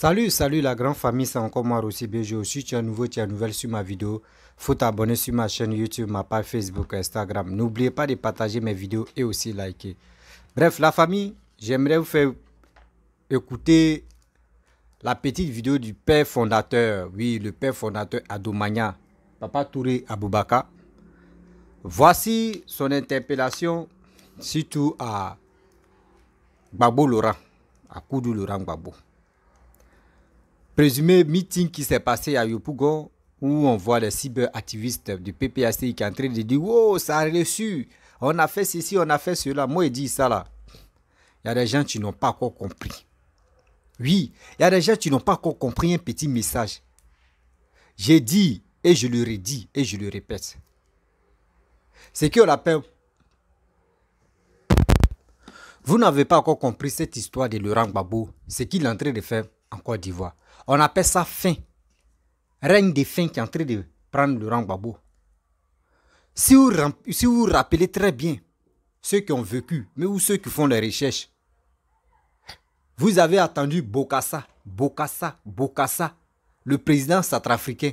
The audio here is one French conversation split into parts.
Salut, salut la grande famille, c'est encore moi aussi BG aussi. Tu es nouveau, tu es nouvelle sur ma vidéo. Faut t'abonner sur ma chaîne YouTube, ma page Facebook, Instagram. N'oubliez pas de partager mes vidéos et aussi liker. Bref, la famille, j'aimerais vous faire écouter la petite vidéo du père fondateur. Oui, le père fondateur Adomania, Papa Touré Aboubaka. Voici son interpellation surtout à Babo Laurent, à Koudou Laurent Babou présumé meeting qui s'est passé à Yopougon où on voit les cyberactivistes du PPAC qui sont en train de dire Oh, ça a reçu, on a fait ceci, on a fait cela. Moi, je dis ça là. Il y a des gens qui n'ont pas encore compris. Oui, il y a des gens qui n'ont pas encore compris un petit message. J'ai dit et je le redis et je le répète. C'est qu'on appelle. Vous n'avez pas encore compris cette histoire de Laurent Gbagbo, ce qu'il est en train de faire en Côte d'Ivoire. On appelle ça fin. Règne des fins qui est en train de prendre le rang Gbagbo. Si vous, vous rappelez très bien ceux qui ont vécu, mais ou ceux qui font les recherches, vous avez attendu Bokassa, Bokassa, Bokassa, le président centrafricain.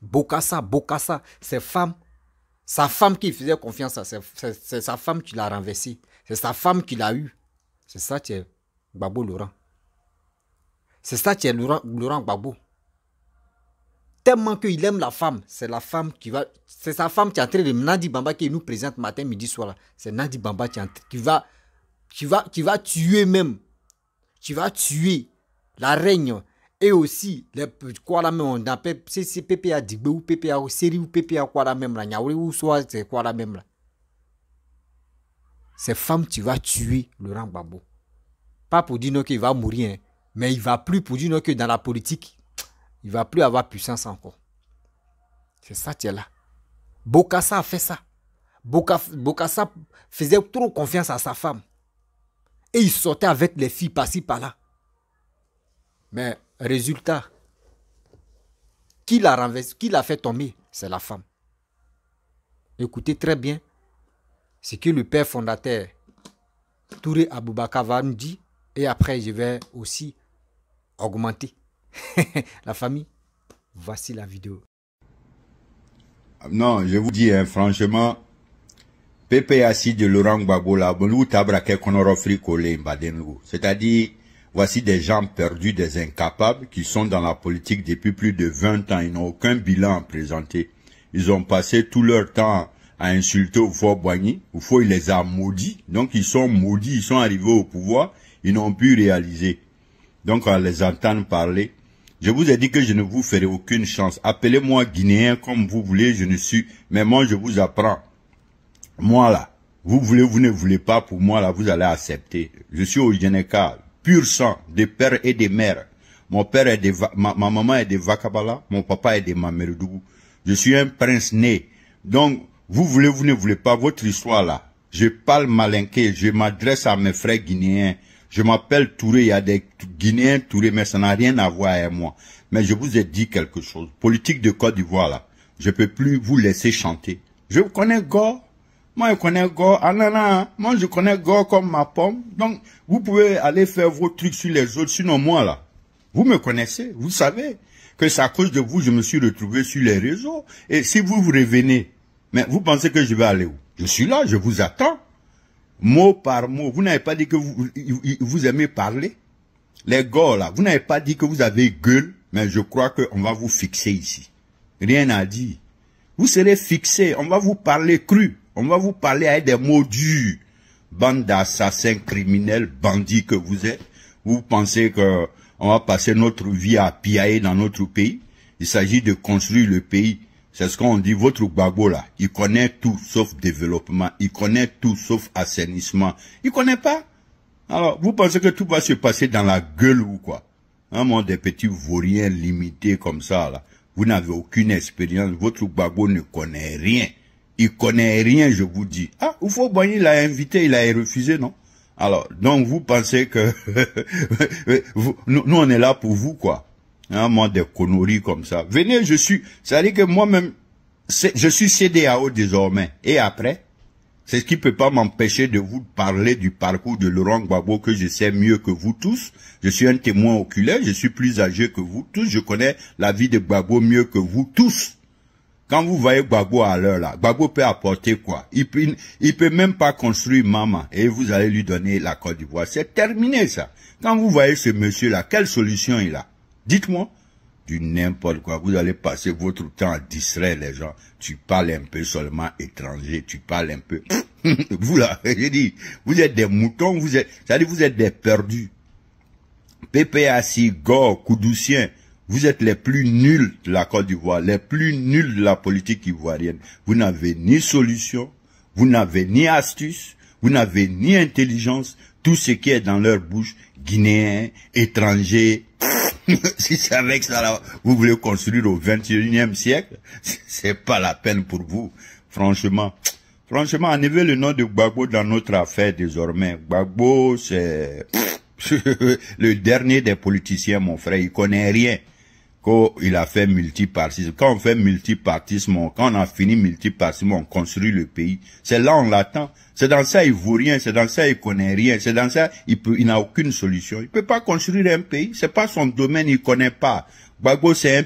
Bokassa, Bokassa, ses femme, sa femme qui faisait confiance à c'est sa femme qui l'a renversé. C'est sa femme qui l'a eu. C'est ça, est, Babo Laurent. C'est ça qui est Laurent, Laurent Gbagbo. Tellement qu'il aime la femme, c'est la femme qui va. C'est sa femme qui est en train de Nandi Bamba qui nous présente matin, midi, soir. C'est Nandi Bamba qui, va, qui, va, qui va tuer même. Qui va tuer la reine. Et aussi, les, quoi la même, on appelle c'est PPA Digbe ou PPA ou série ou PPA quoi la même là. ou soit c'est quoi la même là. Ces femme tu vas tuer Laurent Babo. Pas pour dire qu'il va mourir. Hein. Mais il va plus, pour dire que dans la politique, il va plus avoir puissance encore. C'est ça, tu es là. Bokassa a fait ça. Bokassa faisait trop confiance à sa femme. Et il sortait avec les filles par-ci, par-là. Mais résultat, qui l'a, qui l'a fait tomber C'est la femme. Écoutez très bien ce que le père fondateur Touré Aboubakar va nous dire. Et après, je vais aussi augmenter. la famille, voici la vidéo. Non, je vous dis hein, franchement, Pepe de Laurent Gbagola, c'est-à-dire, voici des gens perdus, des incapables, qui sont dans la politique depuis plus de 20 ans, ils n'ont aucun bilan à présenter. Ils ont passé tout leur temps à insulter ou fort Boigny, ou faut il les a maudits, donc ils sont maudits, ils sont arrivés au pouvoir, ils n'ont pu réaliser donc les entendre parler. Je vous ai dit que je ne vous ferai aucune chance. Appelez-moi guinéen comme vous voulez, je ne suis, mais moi je vous apprends. Moi là, vous voulez, vous ne voulez pas, pour moi là, vous allez accepter. Je suis au Général, pur sang, de père et de mère. Mon père est de, ma, maman est de Vakabala, mon papa est de Mameroudou. Je suis un prince né. Donc, vous voulez, vous ne voulez pas votre histoire là. Je parle malinqué, je m'adresse à mes frères guinéens. Je m'appelle Touré, il y a des Guinéens Touré, mais ça n'a rien à voir avec moi. Mais je vous ai dit quelque chose. Politique de Côte d'Ivoire, là. Je peux plus vous laisser chanter. Je connais Gore. Moi, je connais Gore. Ah, non, non. Hein. Moi, je connais Gore comme ma pomme. Donc, vous pouvez aller faire vos trucs sur les autres. Sinon, moi, là. Vous me connaissez. Vous savez que c'est à cause de vous, je me suis retrouvé sur les réseaux. Et si vous, vous revenez, mais vous pensez que je vais aller où? Je suis là. Je vous attends mot par mot. Vous n'avez pas dit que vous, vous aimez parler. Les gars, là, vous n'avez pas dit que vous avez gueule, mais je crois qu'on va vous fixer ici. Rien à dire. Vous serez fixé, on va vous parler cru, on va vous parler avec des mots durs. Bande d'assassins, criminels, bandits que vous êtes. Vous pensez que on va passer notre vie à piailler dans notre pays. Il s'agit de construire le pays. C'est ce qu'on dit, votre bagot là, il connaît tout sauf développement, il connaît tout sauf assainissement, il connaît pas. Alors, vous pensez que tout va se passer dans la gueule ou quoi Un monde des petits vauriens limités comme ça là. Vous n'avez aucune expérience, votre bagot ne connaît rien. Il connaît rien, je vous dis. Ah, Oufo Boigny l'a invité, il a refusé, non Alors, donc vous pensez que... nous, on est là pour vous, quoi. Hein, moi, des conneries comme ça. Venez, je suis... C'est-à-dire que moi-même, je suis CDAO désormais. Et après, c'est ce qui peut pas m'empêcher de vous parler du parcours de Laurent Gbagbo que je sais mieux que vous tous. Je suis un témoin oculaire, je suis plus âgé que vous tous, je connais la vie de Gbagbo mieux que vous tous. Quand vous voyez Gbagbo à l'heure là, Gbagbo peut apporter quoi il peut, peut même pas construire maman et vous allez lui donner la Côte d'Ivoire. C'est terminé ça. Quand vous voyez ce monsieur là, quelle solution il a Dites-moi du n'importe quoi. Vous allez passer votre temps à distraire les gens. Tu parles un peu seulement étranger, tu parles un peu... vous là, j'ai dit, vous êtes des moutons, vous êtes... Ça vous êtes des perdus. PPAC, Gore, Koudoussien, vous êtes les plus nuls de la Côte d'Ivoire, les plus nuls de la politique ivoirienne. Vous n'avez ni solution, vous n'avez ni astuce, vous n'avez ni intelligence, tout ce qui est dans leur bouche, guinéens, étranger, si c'est avec ça vous voulez construire au 21e siècle, c'est pas la peine pour vous. Franchement, franchement, enlevez le nom de Gbagbo dans notre affaire désormais. Gbagbo, c'est le dernier des politiciens, mon frère. Il connaît rien il a fait multipartisme. Quand on fait multipartisme, quand on a fini multipartisme, on construit le pays. C'est là on l'attend. C'est dans ça il vaut rien, c'est dans ça il connaît rien, c'est dans ça il n'a aucune solution. Il peut pas construire un pays, c'est pas son domaine, il connaît pas. Bago c'est un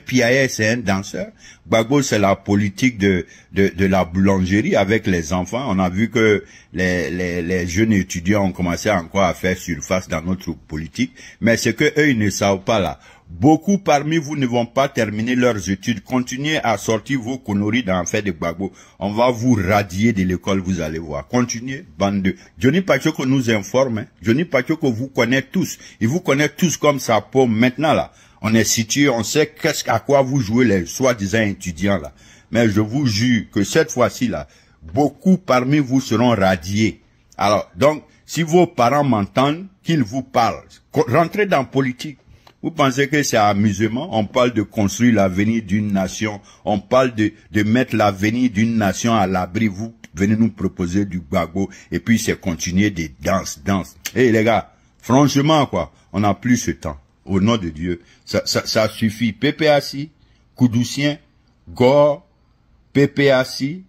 c'est un danseur. Gbagbo c'est la politique de, de, la boulangerie avec les enfants. On a vu que les, les, jeunes étudiants ont commencé encore à faire surface dans notre politique, mais ce que eux ils ne savent pas là. Beaucoup parmi vous ne vont pas terminer leurs études. Continuez à sortir vos conneries fait de Gbagbo. On va vous radier de l'école, vous allez voir. Continuez, bande de... Johnny Pacheco nous informe. Hein. Johnny Pacheco vous connaît tous. Il vous connaît tous comme sa peau maintenant, là. On est situé, on sait qu'est-ce à quoi vous jouez les soi-disant étudiants, là. Mais je vous jure que cette fois-ci, là, beaucoup parmi vous seront radiés. Alors, donc, si vos parents m'entendent, qu'ils vous parlent. Rentrez dans politique. Vous pensez que c'est amusement On parle de construire l'avenir d'une nation, on parle de, de mettre l'avenir d'une nation à l'abri. Vous venez nous proposer du bagot et puis c'est continuer des danses, danses. Eh les gars, franchement quoi, on n'a plus ce temps. Au nom de Dieu, ça, ça, ça suffit. assis Koudoussien, Gore, PPACI,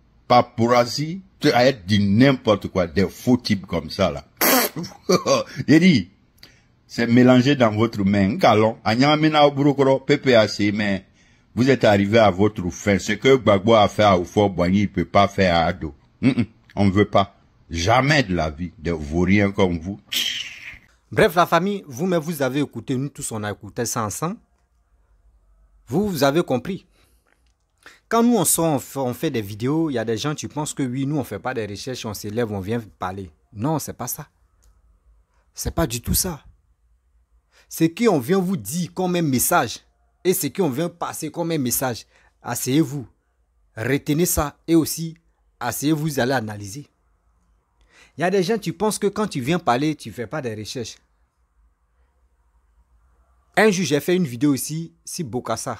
tu as être du n'importe quoi, des faux types comme ça là. J'ai dit, c'est mélangé dans votre main. Galon, anyamina mais vous êtes arrivé à votre fin. Ce que Gbagbo a fait à Oufo Boigny, il peut pas faire à Ado. on ne veut pas. Jamais de la vie de rien comme vous. Bref, la famille, vous-même, vous avez écouté, nous tous, on a écouté ça ensemble. Vous, vous avez compris. Quand nous, on on fait, des vidéos, il y a des gens, tu penses que oui, nous, on fait pas des recherches, on s'élève, on vient parler. Non, c'est pas ça. C'est pas du tout ça ce qu'on vient vous dire comme un message et ce qu'on vient passer comme un message, asseyez-vous, retenez ça et aussi asseyez-vous, allez analyser. Il y a des gens, qui pensent que quand tu viens parler, tu ne fais pas des recherches. Un jour, j'ai fait une vidéo aussi sur Bokassa,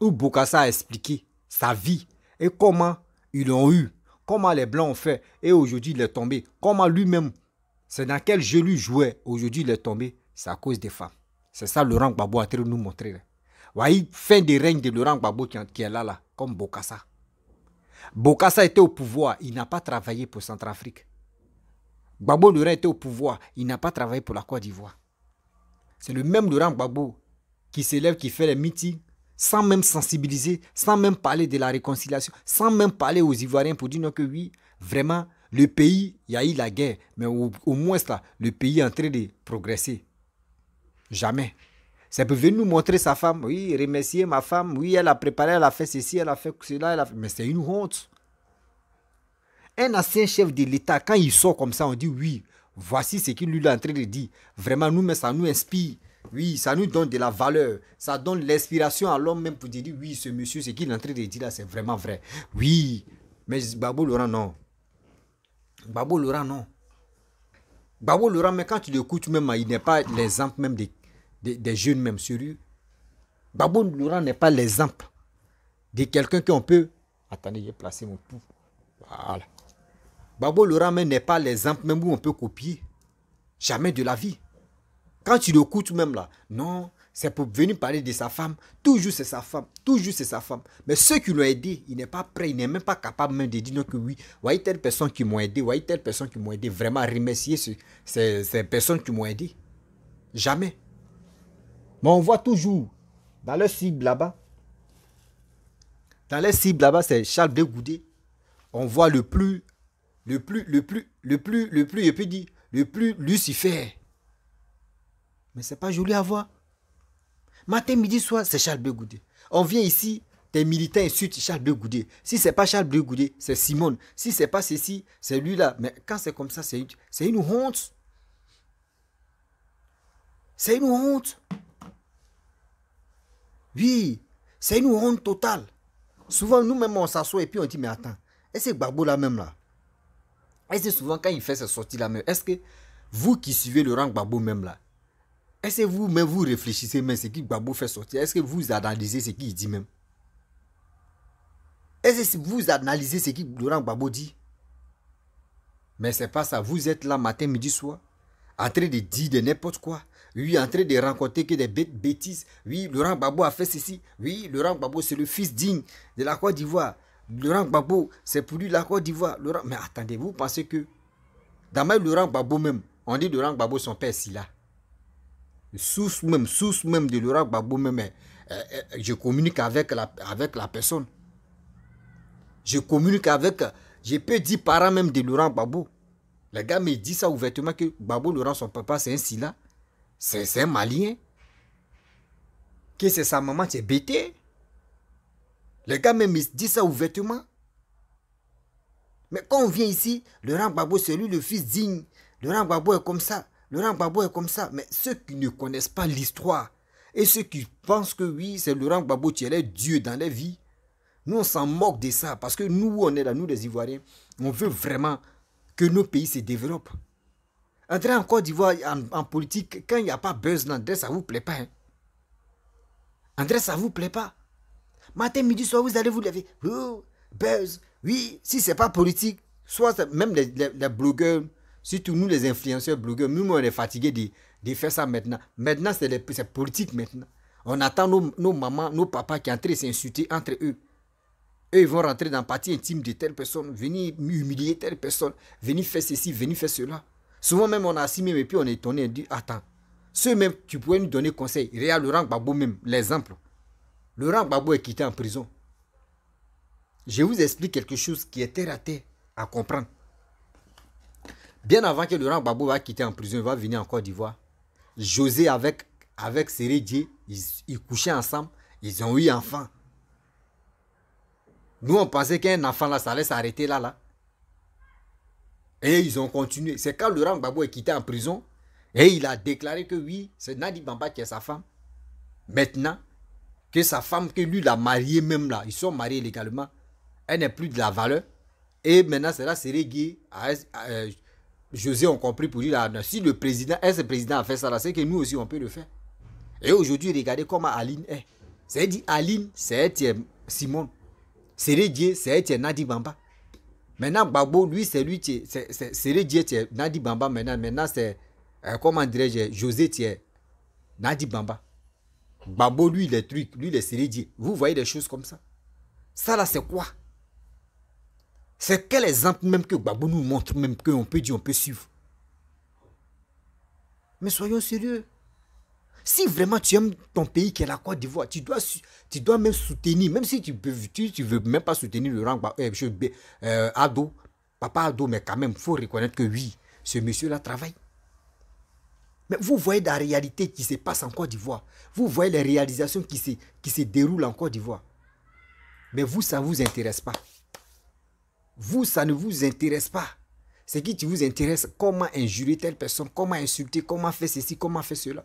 où Bokassa a expliqué sa vie et comment ils l'ont eu, comment les Blancs ont fait et aujourd'hui il est tombé, comment lui-même, c'est dans quel jeu lui jouait, aujourd'hui il est tombé c'est à cause des femmes. C'est ça Laurent Gbagbo a nous montrer. Voyez, fin des règnes de Laurent Gbagbo qui est là, là, comme Bokassa. Bokassa était au pouvoir, il n'a pas travaillé pour Centrafrique. Gbagbo Laurent était au pouvoir, il n'a pas travaillé pour la Côte d'Ivoire. C'est le même Laurent Gbagbo qui s'élève, qui fait les meetings, sans même sensibiliser, sans même parler de la réconciliation, sans même parler aux Ivoiriens pour dire que oui, vraiment, le pays, il y a eu la guerre, mais au, moins le pays est en train de progresser. Jamais. Ça peut venir nous montrer sa femme. Oui, remercier ma femme. Oui, elle a préparé, elle a fait ceci, elle a fait cela. Mais c'est une honte. Un ancien chef de l'État, quand il sort comme ça, on dit oui, voici ce qu'il lui est en train de dire. Vraiment, nous, mais ça nous inspire. Oui, ça nous donne de la valeur. Ça donne l'inspiration à l'homme même pour dire oui, ce monsieur, ce qu'il est en train de dire là, c'est vraiment vrai. Oui, mais Babou Laurent, non. Babou Laurent, non. Babou Laurent, mais quand tu l'écoutes, même, il n'est pas l'exemple même de des, jeunes même sérieux. Babou Laurent n'est pas l'exemple de quelqu'un qu'on peut. Attendez, j'ai placé mon pouce. Voilà. Babou Laurent n'est pas l'exemple même où on peut copier. Jamais de la vie. Quand tu l'écoutes même là, non, c'est pour venir parler de sa femme. Toujours c'est sa femme. Toujours c'est sa femme. Mais ceux qui l'ont aidé, il n'est pas prêt, il n'est même pas capable même de dire non que oui, voyez telle personne qui m'a aidé, voyez telle personne qui m'a aidé. Vraiment remercier ces, ces personnes qui m'ont aidé. Jamais. Mais on voit toujours, dans le cible là-bas, dans les cibles là-bas, c'est Charles Goudet. On voit le plus, le plus, le plus, le plus, le plus, et puis dit, le plus Lucifer. Mais n'est pas joli à voir. Matin, midi, soir, c'est Charles Begoudé. On vient ici, tes militants insultent Charles Begoudé. Si c'est pas Charles Begoudé, c'est Simone. Si c'est pas ceci, c'est lui-là. Mais quand c'est comme ça, c'est une honte. C'est une honte. Oui, c'est une honte totale. Souvent, nous-mêmes, on s'assoit et puis on dit, mais attends, est-ce que Gbagbo là même là Est-ce que souvent quand il fait sa sortie là même, est-ce que vous qui suivez le rang même là, est-ce que vous même vous réfléchissez même ce qui Gbagbo fait sortir Est-ce que vous analysez ce qu'il dit même Est-ce que vous analysez ce que rang Gbagbo dit Mais c'est pas ça, vous êtes là matin, midi, soir, en train de dire de n'importe quoi oui, en train de rencontrer que des bêtises, oui, Laurent Gbagbo a fait ceci, oui, Laurent Babo, c'est le fils digne de la Côte d'Ivoire, Laurent Gbagbo, c'est pour lui la Côte d'Ivoire, mais attendez, vous pensez que, dans même Laurent Gbagbo même, on dit Laurent Gbagbo, son père, c'est là. Source même, source même de Laurent Gbagbo même, hein. euh, euh, je communique avec la, avec la personne. Je communique avec, je peux dire parents même de Laurent Babo. Le gars me dit ça ouvertement que Gbagbo Laurent, son papa, c'est un là. C'est un Malien. Que c'est sa maman, c'est bêté. Les gars même ils disent ça ouvertement. Mais quand on vient ici, Laurent Babo c'est lui le fils digne. Laurent Babo est comme ça. Laurent Babo est comme ça. Mais ceux qui ne connaissent pas l'histoire et ceux qui pensent que oui, c'est Laurent Babo qui est le Dieu dans la vie, nous on s'en moque de ça parce que nous on est là, nous les Ivoiriens, on veut vraiment que nos pays se développent. Entrer en Côte d'Ivoire en, politique, quand il n'y a pas buzz, André ça ne vous plaît pas. Hein. André, ça ne vous plaît pas. Matin, midi, soir, vous allez vous lever. Oh, buzz. Oui, si ce n'est pas politique, soit même les, blogueurs, surtout nous les influenceurs blogueurs, nous, on est fatigués de, faire ça maintenant. Maintenant, c'est politique maintenant. On attend nos, mamans, nos papas qui entrent s'insulter entre eux. Eux, ils vont rentrer dans la partie intime de telle personne, venir humilier telle personne, venir faire ceci, venir faire cela. Souvent même, on a assis même puis on est étonné, on dit, attends, ceux même, tu pouvais nous donner conseil. Regarde Laurent Gbagbo même, l'exemple. Laurent Gbagbo est quitté en prison. Je vous explique quelque chose qui était raté à comprendre. Bien avant que Laurent Babou va quitter en prison, il va venir en Côte d'Ivoire. José avec, avec Sérédier, ils, couchaient ensemble, ils ont eu enfant. Nous, on pensait qu'un enfant là, ça allait s'arrêter là, là. Et ils ont continué. C'est quand Laurent Gbagbo est quitté en prison et il a déclaré que oui, c'est Nadi Bamba qui est sa femme. Maintenant, que sa femme, que lui l'a mariée même là, ils sont mariés légalement, elle n'est plus de la valeur. Et maintenant, cela là, c'est euh, José ont compris pour dire, là, si le président, est ce président a fait ça là, c'est que nous aussi on peut le faire. Et aujourd'hui, regardez comment Aline est. C'est dit Aline, c'est Simone. réglé, c'est Nadi Bamba. Maintenant, Babo, lui, c'est lui, c'est Seré Nadi Bamba maintenant. Maintenant, c'est, euh, comment dirais-je, José Nadi Bamba. Babo, lui, les trucs, lui, les est Vous voyez des choses comme ça. Ça, là, c'est quoi C'est quel exemple même que Babo nous montre, même qu'on peut dire, on peut suivre. Mais soyons sérieux. Si vraiment tu aimes ton pays qui est la Côte d'Ivoire, tu dois, tu dois même soutenir, même si tu ne tu, veux même pas soutenir le rang euh, euh, Ado, papa Ado, mais quand même, il faut reconnaître que oui, ce monsieur-là travaille. Mais vous voyez la réalité qui se passe en Côte d'Ivoire. Vous voyez les réalisations qui se, qui se déroulent en Côte d'Ivoire. Mais vous, ça ne vous intéresse pas. Vous, ça ne vous intéresse pas. Ce qui vous intéresse, comment injurer telle personne, comment insulter, comment faire ceci, comment faire cela.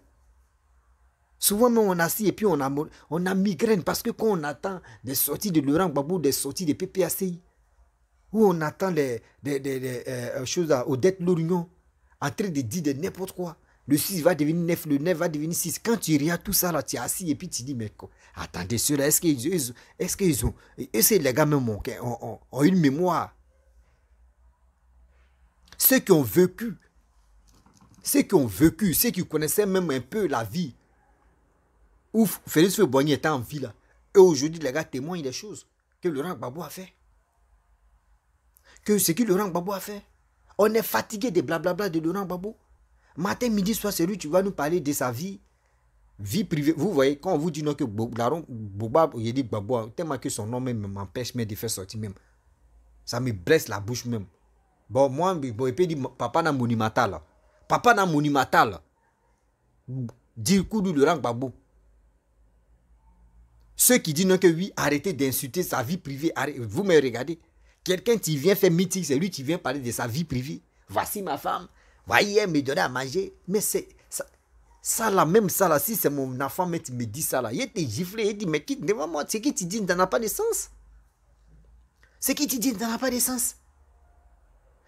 Souvent, même on assis et puis on a, on a migraine parce que quand on attend des sorties de Laurent Babou, des sorties de PPACI, où on attend les, euh, euh, choses à Odette Lourignon, en train de dire de n'importe quoi. Le 6 va devenir 9, le 9 va devenir 6. Quand tu regardes tout ça, là, tu es assis et puis tu dis, mais quoi, attendez, ceux est-ce qu'ils est -ce qu'ils ont. Est-ce que les gars même ont, ont, ont une mémoire Ceux qui ont vécu, ceux qui ont vécu, ceux qui connaissaient même un peu la vie, Ouf, Félix Feboigny était en ville. Et aujourd'hui, les gars témoignent des choses que Laurent Babou a fait. Que ce que Laurent Babou a fait. On est fatigué des blablabla de Laurent Babou. Matin, midi, soir, c'est lui, tu vas nous parler de sa vie. Vie privée. Vous voyez, quand on vous dit non que Laurent Gbagbo il dit Gbagbo, tellement que son nom même m'empêche même de faire sortir même. Ça me blesse la bouche même. Bon, moi, je il peut dire papa n'a monumental. Papa n'a monumental. Dire coup de Laurent Babou. Ceux qui disent non que oui, arrêtez d'insulter sa vie privée. Vous me regardez. Quelqu'un qui vient faire meeting, c'est lui qui vient parler de sa vie privée. Voici ma femme. Voyez, elle me donne à manger. Mais c'est ça, là, même ça là, si c'est mon enfant, mais tu me dis ça là. Il était giflé, il dit, mais quitte devant moi, ce qui tu dis n'a pas de sens. Ce qui tu dis n'a pas de sens.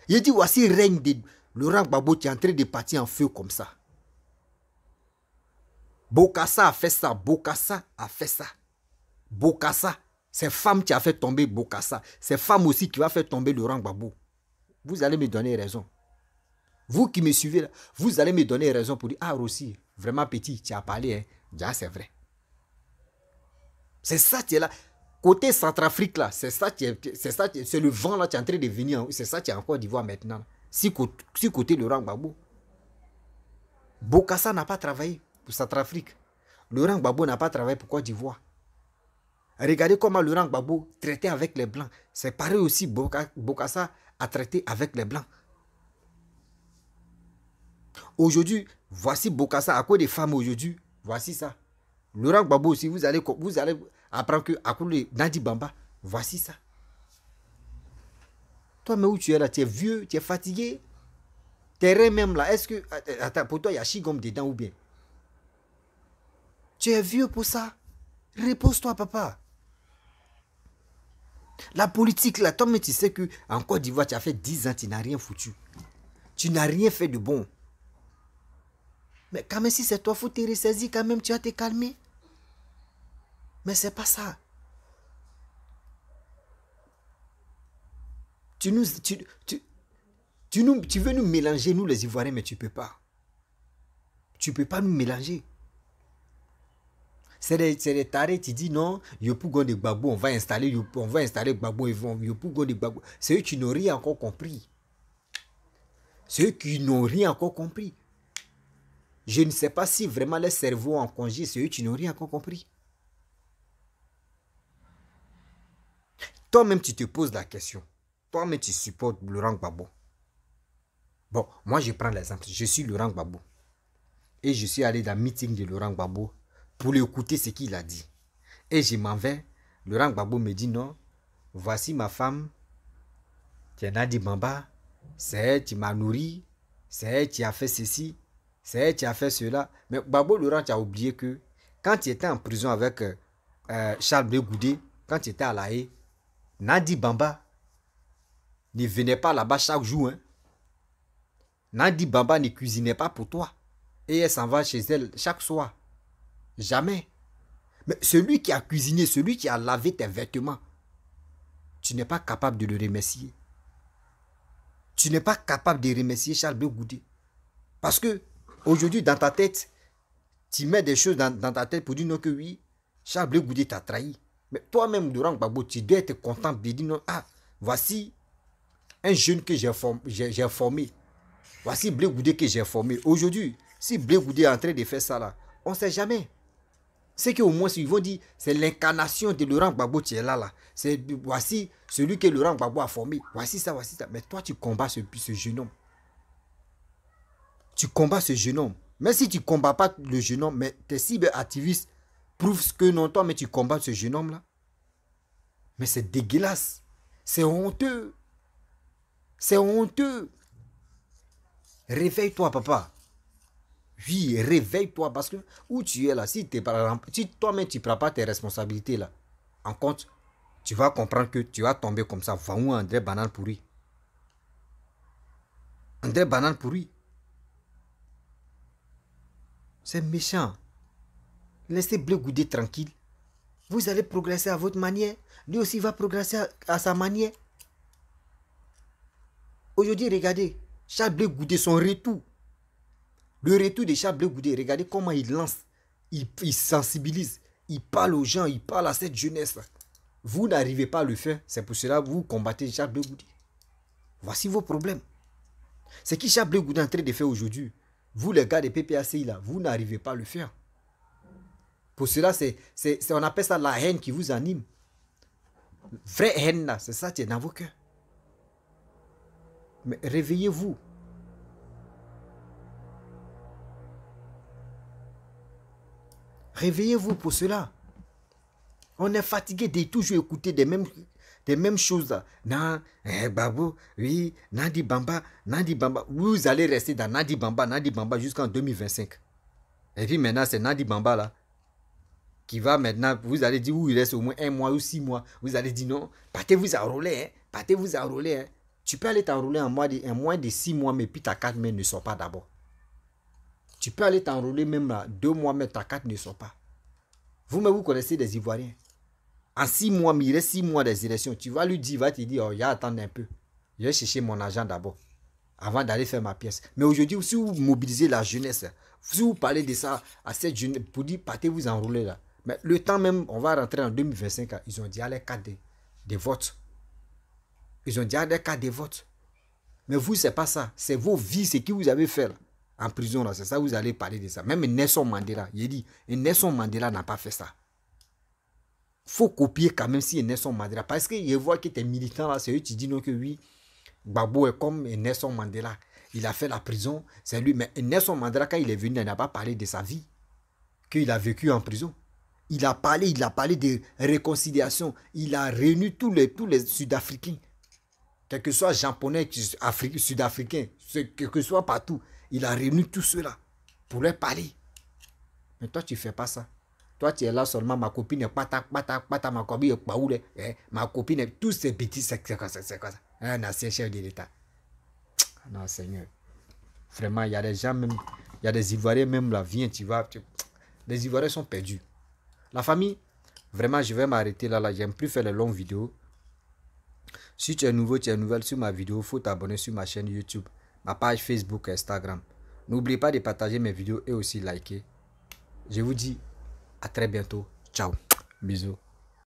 Il dit, voici règne de Laurent Gbagbo tu es en train de partir en feu comme ça. Bokassa a fait ça, Bokassa a fait ça. Bokassa. C'est femme qui a fait tomber Bokassa. C'est femme aussi qui va faire tomber Laurent Gbagbo. Vous allez me donner raison. Vous qui me suivez, là, vous allez me donner raison pour dire, ah Rossi, vraiment petit, tu as parlé, hein. déjà c'est vrai. C'est ça qui est là. Côté Centrafrique, là, c'est ça qui est, c'est le vent là qui est en train de venir, c'est ça qui est en Côte d'Ivoire maintenant. Si, côté Laurent Gbagbo, Bokassa n'a pas travaillé pour Centrafrique. Laurent Gbagbo n'a pas travaillé pour Côte d'Ivoire. Regardez comment Laurent Gbagbo traitait avec les Blancs. C'est pareil aussi, Bokassa a traité avec les Blancs. Aujourd'hui, voici Bokassa, à quoi des femmes aujourd'hui, voici ça. Laurent Gbagbo aussi, vous allez, vous allez apprendre que à cause de Nadi Bamba, voici ça. Toi, mais où tu es là, tu es vieux, tu es fatigué. Tes même là, est-ce que... Euh, attends, pour toi, il y a Chigom dedans ou bien Tu es vieux pour ça Repose-toi, papa. La politique, là, toi mais tu sais qu'en Côte d'Ivoire, tu as fait 10 ans, tu n'as rien foutu. Tu n'as rien fait de bon. Mais quand même, si c'est toi, faut te ressaisir quand même, tu vas te calmer. Mais c'est pas ça. Tu, nous, tu, tu, nous, tu veux nous mélanger, nous les Ivoiriens, mais tu ne peux pas. Tu ne peux pas nous mélanger. C'est des, tarés, qui disent « non, Yopougon de Gbagbo, on va installer on va installer Gbagbo, ils vont, Yopougon de Gbagbo. C'est eux qui n'ont rien encore compris. C'est eux qui n'ont rien encore compris. Je ne sais pas si vraiment les cerveaux en congé, c'est eux qui n'ont rien encore compris. Toi-même, tu te poses la question. Toi-même, tu supportes Laurent Babou Bon, moi, je prends l'exemple. Je suis Laurent Babou Et je suis allé dans le meeting de Laurent Babou pour l'écouter ce qu'il a dit. Et je m'en vais. Laurent Gbabo me dit non, voici ma femme. Nadi Bamba, c'est elle qui m'a nourri, c'est elle qui a fait ceci, c'est elle qui a fait cela. Mais Babo Laurent a oublié que quand tu étais en prison avec euh, Charles Blegoudé... quand tu étais à La Haye, Nadi Bamba ne venait pas là-bas chaque jour. Hein. Nadi Bamba ne cuisinait pas pour toi. Et elle s'en va chez elle chaque soir. Jamais. Mais celui qui a cuisiné, celui qui a lavé tes vêtements, tu n'es pas capable de le remercier. Tu n'es pas capable de remercier Charles Bleu Parce que aujourd'hui, dans ta tête, tu mets des choses dans, ta tête pour dire non que oui, Charles Bleu t'a trahi. Mais toi-même, Durant Babo, tu dois être content de dire non, ah, voici un jeune que j'ai formé, Voici Blé que j'ai formé. Aujourd'hui, si Blé est en train de faire ça là, on ne sait jamais c'est au moins, ils vont dire, c'est l'incarnation de Laurent Gbagbo qui est là, là. C'est, voici celui que Laurent Gbagbo a formé. Voici ça, voici ça. Mais toi, tu combats ce, ce jeune homme. Tu combats ce jeune homme. Même si tu combats pas le jeune homme, mais tes activistes prouvent ce que non toi, mais tu combats ce jeune homme-là. Mais c'est dégueulasse. C'est honteux. C'est honteux. Réveille-toi, papa. Oui, réveille-toi parce que où tu es là, si, toi-même tu ne prends pas tes responsabilités là, en compte, tu vas comprendre que tu vas tomber comme ça. Va où André Banane pourri André Banane pourri. C'est méchant. Laissez Bleu Goudé tranquille. Vous allez progresser à votre manière. Lui aussi va progresser à, sa manière. Aujourd'hui, regardez, chaque Bleu Goudé, son retour. Le retour de Charles Goudé, regardez comment il lance, il, sensibilise, il parle aux gens, il parle à cette jeunesse. Vous n'arrivez pas à le faire, c'est pour cela que vous combattez Charles Goudé. Voici vos problèmes. C'est qui Charles Goudé est en train de faire aujourd'hui, vous les gars des PPACI là, vous n'arrivez pas à le faire. Pour cela, on appelle ça la haine qui vous anime. Vraie haine là, c'est ça qui est dans vos cœurs. Mais réveillez-vous. Réveillez-vous pour cela. On est fatigué de toujours écouter des mêmes, des mêmes choses. Non, eh, Babou, oui, Nadi Bamba, Nadi Bamba. Vous allez rester dans Nadi Bamba, Nadi Bamba jusqu'en 2025. Et puis maintenant, c'est Nadi Bamba là qui va maintenant, vous allez dire, où il reste au moins un mois ou six mois. Vous allez dire non, partez-vous enrôler, hein, partez-vous enrôler. Hein. Tu peux aller t'enrôler en, moins de six mois, mais puis ta carte mais ne sort pas d'abord. Tu peux aller t'enrôler même là, deux mois, mais ta carte ne sort pas. Vous-même, vous connaissez des Ivoiriens. En six mois, il reste six mois des élections. Tu vas lui dire, il va te dire, oh, il attendre un peu. Je vais chercher mon agent d'abord, avant d'aller faire ma pièce. Mais aujourd'hui, si vous mobilisez la jeunesse, si vous parlez de ça à cette jeunesse, pour dire, partez vous enrôler là. Mais le temps même, on va rentrer en 2025, ils ont dit, allez, cadre des votes. Ils ont dit, allez, cas des votes. Mais vous, c'est pas ça. C'est vos vies, c'est qui vous avez fait là en prison, c'est ça, vous allez parler de ça. Même Nelson Mandela, il dit, Nelson Mandela n'a pas fait ça. Il faut copier quand même si Nelson Mandela. Parce qu'il voit que tes militants, là, c'est eux qui disent non que oui, Babo est comme Nelson Mandela. Il a fait la prison, c'est lui. Mais Nelson Mandela, quand il est venu, il n'a pas parlé de sa vie, qu'il a vécu en prison. Il a parlé, il a parlé de réconciliation. Il a réuni tous les, tous les Sud-Africains, quel que soit japonais, sud-africain, que que soit partout. Il a réuni tout cela pour leur parler. Mais toi, tu ne fais pas ça. Toi, tu es là seulement, ma copine est pata, pata, pata, ma copine est paoule. Eh, ma copine est tous ces petits, c'est quoi ça, c'est quoi ça. Un ancien chef de l'État. Ah non, Seigneur. Vraiment, il y a des gens, même, il y a des Ivoiriens, même là. Viens, hein, tu vas... Les Ivoiriens sont perdus. La famille, vraiment, je vais m'arrêter là, là. J'aime plus faire les longues vidéos. Si tu es nouveau, tu es nouvelle sur ma vidéo, il faut t'abonner sur ma chaîne YouTube ma page Facebook et Instagram. N'oubliez pas de partager mes vidéos et aussi liker. Je vous dis à très bientôt. Ciao. Bisous.